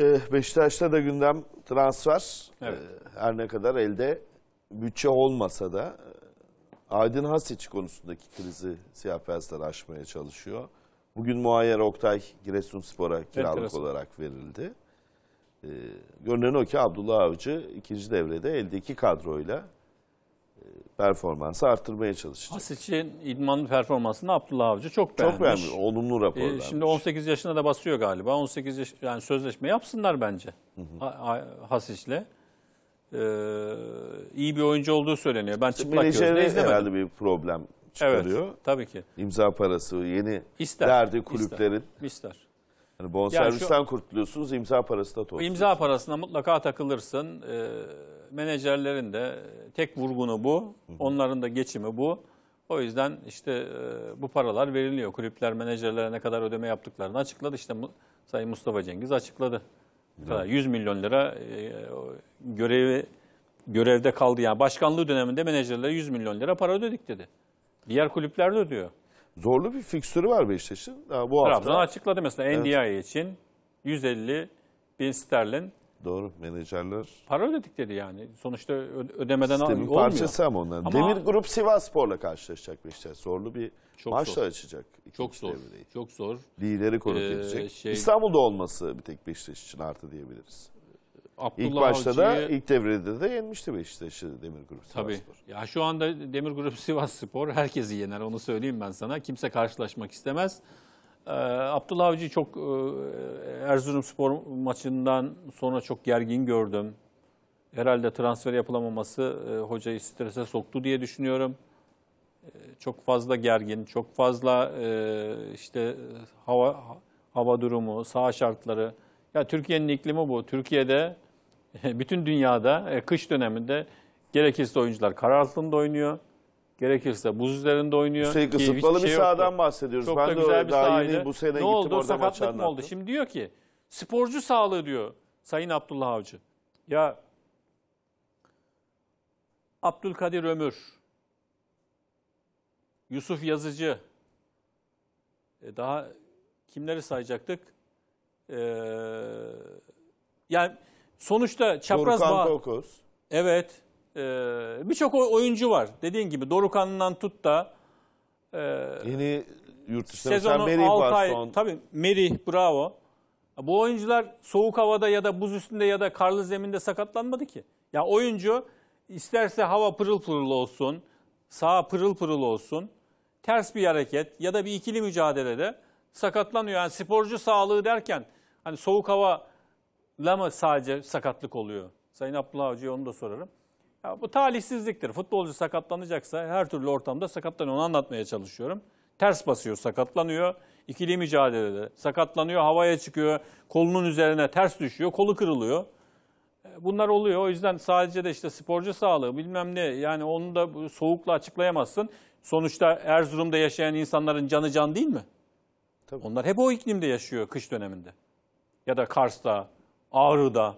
Ee, Beşiktaş'ta da gündem transfer. Evet. Ee, her ne kadar elde bütçe olmasa da e, Aydın Hasiç konusundaki krizi siyah beyazlar aşmaya çalışıyor. Bugün Muayyer Oktay Giresunspor'a kiralık Enteresan. olarak verildi. Ee, görünen o ki Abdullah Avcı ikinci devrede eldeki kadroyla performansı artırmaya çalışacak. Hasic'in idmanlı performansını Abdullah Avcı çok beğenmiş. Çok beğenmiş. Olumlu rapor ee, Şimdi 18 yaşına da basıyor galiba. 18 yaş yani sözleşme yapsınlar bence Hasic'le. Ee, iyi bir oyuncu olduğu söyleniyor. Ben işte çıplak gözle izlemedim. bir problem çıkarıyor. Evet, tabii ki. İmza parası, yeni ister, derdi kulüplerin. İster. ister. Yani bonservisten yani şu, kurtuluyorsunuz, imza parası da topluyorsunuz. İmza parasına mutlaka takılırsın. E, menajerlerin de tek vurgunu bu, Hı -hı. onların da geçimi bu. O yüzden işte e, bu paralar veriliyor. Kulüpler menajerlere ne kadar ödeme yaptıklarını açıkladı. İşte Sayın Mustafa Cengiz açıkladı. Hı 100 milyon lira e, görevi görevde kaldı. Yani başkanlığı döneminde menajerlere 100 milyon lira para ödedik dedi. Diğer kulüpler de ödüyor zorlu bir fikstürü var Beşiktaş'ın. Daha bu hafta. açıkladı mesela evet. NDI için 150 bin sterlin Doğru menajerler. Para ödedik dedi yani. Sonuçta ödemeden Sistemin olmuyor. Sistemin parçası ama onların. Demir Grup Sivas Spor'la karşılaşacak Beşiktaş. Zorlu bir çok maçla zor. açacak. Çok zor. Devreyi. Çok zor. Lideri konuk ee, edecek. Şey... İstanbul'da olması bir tek Beşiktaş için artı diyebiliriz. Abdullah ilk başta Avcı'yı... da ilk devrede de yenmişti Beşiktaş'ı şey, Demir Grup Sivas Tabii. Spor. Ya şu anda Demir Grup Sivas Spor herkesi yener onu söyleyeyim ben sana. Kimse karşılaşmak istemez. Ee, Abdullah Avcı çok e, Erzurum Spor maçından sonra çok gergin gördüm. Herhalde transfer yapılamaması e, hocayı strese soktu diye düşünüyorum. E, çok fazla gergin, çok fazla e, işte hava hava durumu, sağ şartları. Ya Türkiye'nin iklimi bu. Türkiye'de bütün dünyada e, kış döneminde gerekirse oyuncular kar altında oynuyor. Gerekirse buz üzerinde oynuyor. Üstelik ısıtmalı bir, şey bir sahadan bahsediyoruz. Çok ben da güzel de bir sahaydı. Bu sene ne gittim oldu, orada sakatlık mı oldu? Şimdi diyor ki sporcu sağlığı diyor Sayın Abdullah Avcı. Ya Abdülkadir Ömür, Yusuf Yazıcı, e, daha kimleri sayacaktık? Ee, yani Sonuçta çapraz Dorukhan bağ... Kokuz. Evet. E, Birçok oyuncu var. Dediğin gibi Dorukhan'dan tut da... E, Yeni yurt dışında sezonu Meri 6 var ay, son. Tabii Meri bravo. Bu oyuncular soğuk havada ya da buz üstünde ya da karlı zeminde sakatlanmadı ki. Ya oyuncu isterse hava pırıl pırıl olsun, sağa pırıl pırıl olsun, ters bir hareket ya da bir ikili mücadelede sakatlanıyor. Yani sporcu sağlığı derken hani soğuk hava mı sadece sakatlık oluyor? Sayın Abdullah Hoca'ya onu da sorarım. Ya bu talihsizliktir. Futbolcu sakatlanacaksa her türlü ortamda sakatlanıyor. Onu anlatmaya çalışıyorum. Ters basıyor, sakatlanıyor. İkili mücadelede sakatlanıyor, havaya çıkıyor. Kolunun üzerine ters düşüyor, kolu kırılıyor. E, bunlar oluyor. O yüzden sadece de işte sporcu sağlığı bilmem ne yani onu da soğukla açıklayamazsın. Sonuçta Erzurum'da yaşayan insanların canı can değil mi? Tabii. Onlar hep o iklimde yaşıyor kış döneminde. Ya da Kars'ta, Ağrı'da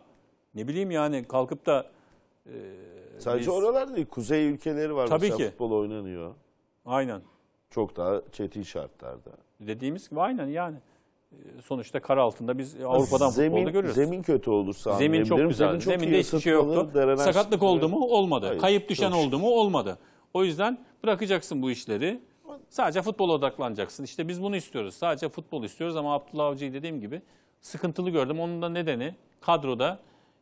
ne bileyim yani kalkıp da e, Sadece biz... oralar değil, kuzey ülkeleri var. Tabii ki. Futbol oynanıyor. Aynen. Çok daha çetin şartlarda. Dediğimiz gibi aynen yani. E, sonuçta kar altında biz Avrupa'dan zemin, futbolda görüyoruz. Zemin kötü olursa Zemin çok güzel. Zemin çok Zeminde hiçbir şey yoktu. Şey- Sakatlık sıkılır. oldu mu? Olmadı. Hayır, Kayıp düşen oldu mu? Olmadı. O yüzden bırakacaksın bu işleri. Sadece futbola odaklanacaksın. İşte biz bunu istiyoruz. Sadece futbol istiyoruz ama Abdullah Avcı'yı dediğim gibi sıkıntılı gördüm. Onun da nedeni kadroda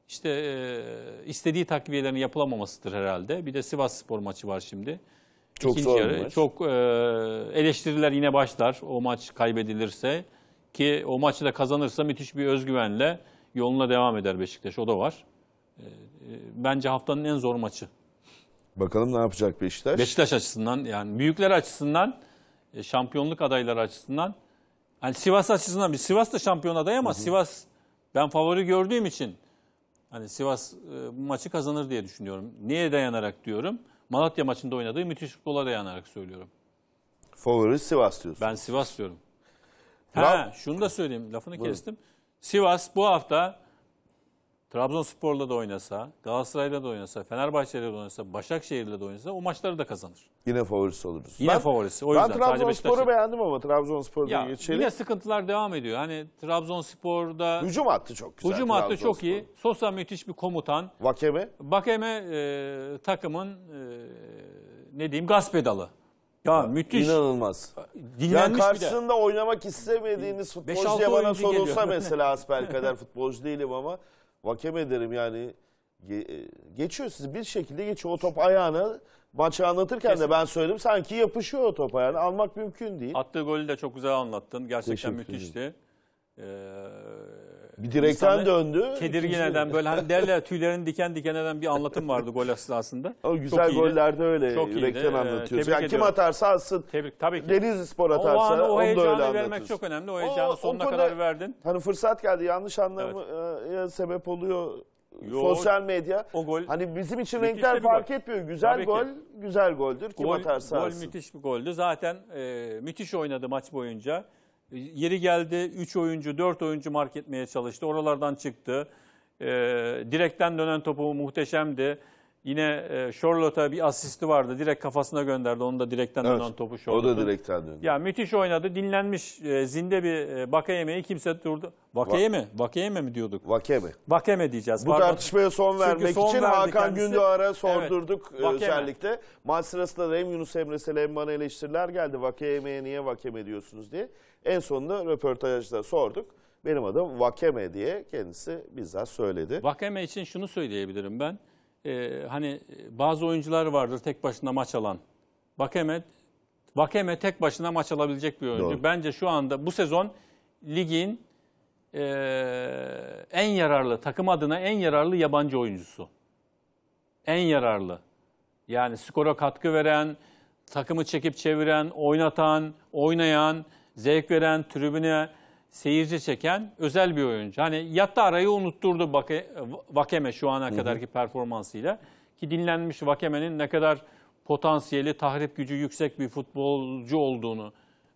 işte e, istediği takviyelerin yapılamamasıdır herhalde. Bir de Sivas Spor maçı var şimdi. Çok İkinci zor yarı. Maç. Çok e, eleştiriler yine başlar o maç kaybedilirse. Ki o maçı da kazanırsa müthiş bir özgüvenle yoluna devam eder Beşiktaş. O da var. E, e bence haftanın en zor maçı. Bakalım ne yapacak Beşiktaş? Beşiktaş açısından yani büyükler açısından, e, şampiyonluk adayları açısından Hani Sivas açısından bir Sivas da şampiyon adayı ama Sivas ben favori gördüğüm için hani Sivas e, bu maçı kazanır diye düşünüyorum. Niye dayanarak diyorum? Malatya maçında oynadığı müthiş futbola dayanarak söylüyorum. Favori Sivas diyorsun. Ben Sivas diyorum. Ha, şunu da söyleyeyim. Lafını Buyurun. kestim. Sivas bu hafta Trabzonspor'la da oynasa, Galatasaray'la da oynasa, Fenerbahçe'yle de oynasa, Başakşehir'le de oynasa o maçları da kazanır. Yine favorisi oluruz. Yine ben, favorisi. O ben yüzden Trabzonspor'u beğendim ama Trabzonspor'dan geçelim. Yine sıkıntılar devam ediyor. Hani Trabzonspor'da... Hücum attı çok güzel. Hücum attı çok iyi. Sosa müthiş bir komutan. Vakeme? Vakeme e, takımın e, ne diyeyim gaz pedalı. Ya müthiş. İnanılmaz. Dinlenmiş yani karşısında bir de. oynamak istemediğiniz futbolcuya bana sorulsa mesela asbel kadar futbolcu değilim ama Vakem ederim yani e, geçiyor sizi bir şekilde geçiyor. O top ayağına maçı anlatırken Kesinlikle. de ben söyledim sanki yapışıyor o top ayağına almak mümkün değil. Attığı golü de çok güzel anlattın. Gerçekten müthişti. Ee, bir direkten İnsanı döndü. Tedirgin eden böyle hani derler tüylerin diken diken eden bir anlatım vardı gol aslında. O güzel Çok iyiydi. gollerde öyle Çok Çok iyiydi. Ee, Yani kim atarsa alsın. Tebrik tabii ki. Denizli Spor o atarsa anı, o onu da öyle heyecanı vermek çok önemli. O heyecanı o sonuna konuda- kadar verdin. Hani fırsat geldi yanlış anlamaya sebep oluyor Yo, sosyal medya. o gol- hani bizim için Müthiş renkler fark gol. etmiyor. Güzel Tabii ki. gol, güzel goldür. Kim Gol, atarsa gol atsın. müthiş bir goldü. Zaten e, müthiş oynadı maç boyunca. Yeri geldi 3 oyuncu, 4 oyuncu mark etmeye çalıştı. Oralardan çıktı. E, direkten dönen topu muhteşemdi. Yine e, Charlotte'a bir asisti vardı. Direkt kafasına gönderdi. Onu da direkten evet, dönen topu Charlotte'a. O da direkten döndü. Ya müthiş oynadı. Dinlenmiş. E, zinde bir e, Bakayeme'yi kimse durdu. Vakeyeme? Va Vakeyeme mi diyorduk? Vakeme. Vakeme diyeceğiz. Bu Pardon. tartışmaya son vermek son için Hakan kendisi... Gündoğar'a sordurduk evet, özellikle. Maç sırasında da hem Yunus Emre hem bana eleştiriler geldi. Vakeyeme'ye niye Vakeme diyorsunuz diye. En sonunda röportajda sorduk. Benim adım Vakeme diye kendisi bizzat söyledi. Vakeme için şunu söyleyebilirim ben e, hani bazı oyuncular vardır tek başına maç alan. Vakeme, Vakeme tek başına maç alabilecek bir oyuncu. Doğru. Bence şu anda bu sezon ligin e, en yararlı, takım adına en yararlı yabancı oyuncusu. En yararlı. Yani skora katkı veren, takımı çekip çeviren, oynatan, oynayan, zevk veren, tribüne seyirci çeken özel bir oyuncu. Hani yatta arayı unutturdu Bake, Vakeme şu ana kadarki performansıyla. Ki dinlenmiş Vakeme'nin ne kadar potansiyeli, tahrip gücü yüksek bir futbolcu olduğunu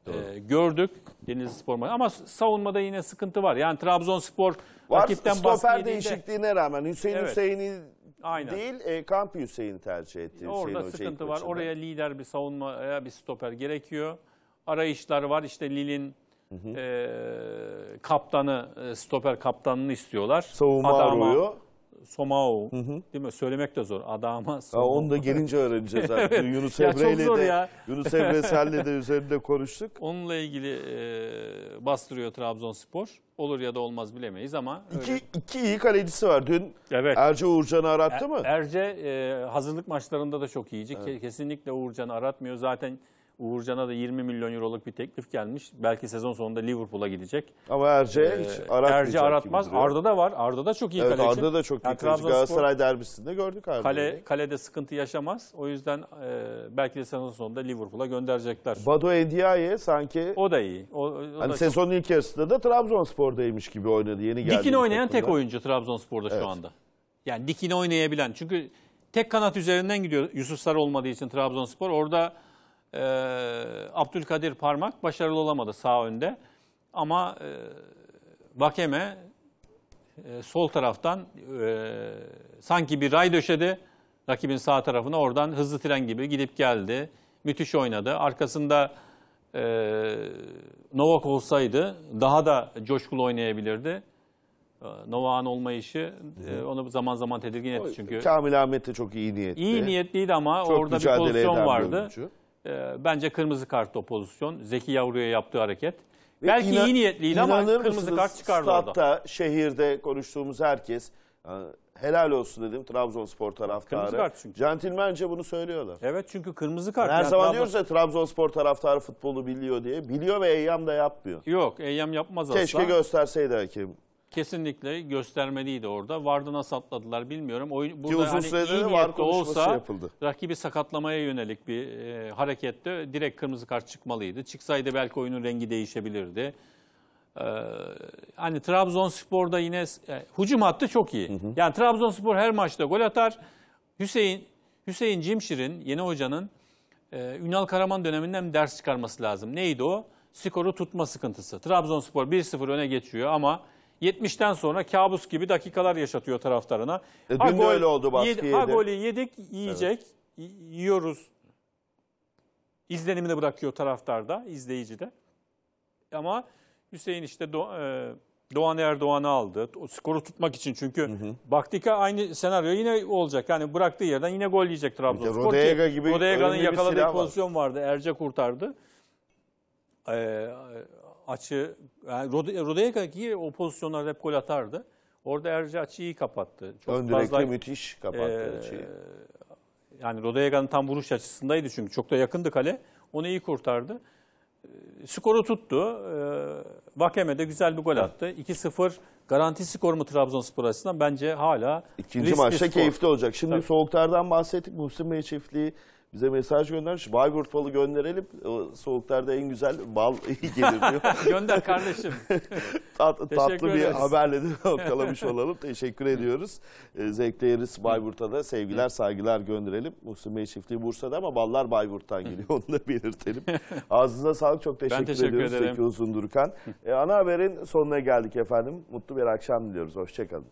e, gördük Denizli Spor maçı. Ama savunmada yine sıkıntı var. Yani Trabzonspor var, rakipten baskı yediğinde... değişikliğine rağmen Hüseyin evet. Hüseyin'i Aynen. değil, e, Kampi Hüseyin'i tercih etti. Orada Hüseyin sıkıntı var. Maçında. Oraya lider bir savunmaya bir stoper gerekiyor. Arayışlar var. İşte Lil'in Hı ee, E, kaptanı, stoper kaptanını istiyorlar. Savunma Adama, arıyor. Somao. Hı hı. Değil mi? Söylemek de zor. Adama Somao. Onu da gelince öğreneceğiz artık. evet. Yunus Emre ile de ya. Yunus Emre Sel'le de üzerinde konuştuk. Onunla ilgili e, bastırıyor Trabzonspor. Olur ya da olmaz bilemeyiz ama. İki, öyle. iki iyi kalecisi var. Dün evet. Erce Uğurcan'ı arattı er, mı? Erce e, hazırlık maçlarında da çok iyici. Evet. Kesinlikle Uğurcan'ı aratmıyor. Zaten Uğurcan'a da 20 milyon euroluk bir teklif gelmiş. Belki sezon sonunda Liverpool'a gidecek. Ama Erce'ye ee, hiç aratmayacak Erce aratmaz. Gibi Arda da var. Arda da çok iyi evet, kaleci. Arda da çok iyi yani kaleci. Galatasaray derbisinde gördük Arda'yı. Kale, kalede sıkıntı yaşamaz. O yüzden e, belki de sezon sonunda Liverpool'a gönderecekler. Bado Endiaye sanki... O da iyi. O, o hani da sezonun çok... ilk yarısında da Trabzonspor'daymış gibi oynadı. Yeni geldi. Dikin oynayan tek oyuncu Trabzonspor'da evet. şu anda. Yani dikini oynayabilen. Çünkü tek kanat üzerinden gidiyor. Yusuf Sarı olmadığı için Trabzonspor. Orada e, Abdülkadir Parmak başarılı olamadı sağ önde. Ama e, Vakeme e, sol taraftan e, sanki bir ray döşedi rakibin sağ tarafına. Oradan hızlı tren gibi gidip geldi. Müthiş oynadı. Arkasında e, Novak olsaydı daha da coşkulu oynayabilirdi. E, Novak'ın olmayışı e, onu zaman zaman tedirgin etti çünkü. Kamil Ahmet de çok iyi niyetli. İyi niyetliydi ama çok orada bir pozisyon vardı. Bir e, bence kırmızı kart o pozisyon. Zeki Yavru'ya yaptığı hareket. Ve Belki inan, iyi niyetliydi ama kırmızı kart çıkardı statta, orada. şehirde konuştuğumuz herkes helal olsun dedim Trabzonspor taraftarı. Kırmızı kart çünkü. Centilmence bunu söylüyorlar. Evet çünkü kırmızı kart. Her yani zaman Trabzon... diyoruz ya Trabzonspor taraftarı futbolu biliyor diye. Biliyor ve Eyyam da yapmıyor. Yok Eyyam yapmaz Keşke asla. Keşke gösterseydi hakim kesinlikle göstermeliydi orada. Vardı nasıl atladılar bilmiyorum. Oyun, burada uzun hani süredir iyi var olsa yapıldı. rakibi sakatlamaya yönelik bir e, harekette direkt kırmızı kart çıkmalıydı. Çıksaydı belki oyunun rengi değişebilirdi. Ee, hani Trabzonspor'da yine e, hücum hattı çok iyi. Yani Trabzonspor her maçta gol atar. Hüseyin Hüseyin Cimşir'in yeni hocanın e, Ünal Karaman döneminden ders çıkarması lazım. Neydi o? Skoru tutma sıkıntısı. Trabzonspor 1-0 öne geçiyor ama 70'ten sonra kabus gibi dakikalar yaşatıyor taraftarına. E, dün ha, de öyle oldu baskı yedi, Ha golü yedik, yiyecek, evet. yiyoruz. İzlenimini bırakıyor taraftarda, de. Ama Hüseyin işte Do e, Doğan Erdoğan'ı aldı. O skoru tutmak için çünkü hı hı. Baktika aynı senaryo yine olacak. Yani bıraktığı yerden yine gol yiyecek Trabzonspor. Rodega gibi Rodega'nın yakaladığı pozisyon var. vardı. Erce kurtardı. Ee, açı, yani Rodayka ki o pozisyonlarda hep gol atardı. Orada Erci açıyı kapattı. Çok Ön fazla, müthiş kapattı e, açıyı. Yani Rodayga'nın tam vuruş açısındaydı çünkü çok da yakındı kale. Onu iyi kurtardı. E, skoru tuttu. E, Vakeme de güzel bir gol attı. 2-0 garanti skor mu Trabzonspor açısından bence hala İkinci maçta keyifli olacak. Şimdi Tabii. soğuklardan bahsettik. Muslum Bey çiftliği bize mesaj göndermiş. Bayburt balı gönderelim. O soğuklarda en güzel bal gelir diyor. Gönder kardeşim. Tat, tatlı ederiz. bir haberle de noktalamış olalım. Teşekkür ediyoruz. Ee, zevkle yeriz Bayburt'a da sevgiler saygılar gönderelim. Muhsin Bey çiftliği Bursa'da ama ballar Bayburt'tan geliyor. Onu da belirtelim. Ağzınıza sağlık. Çok teşekkür, ben teşekkür ederim. Zeki Uzundurkan. Ee, ana haberin sonuna geldik efendim. Mutlu bir akşam diliyoruz. Hoşçakalın.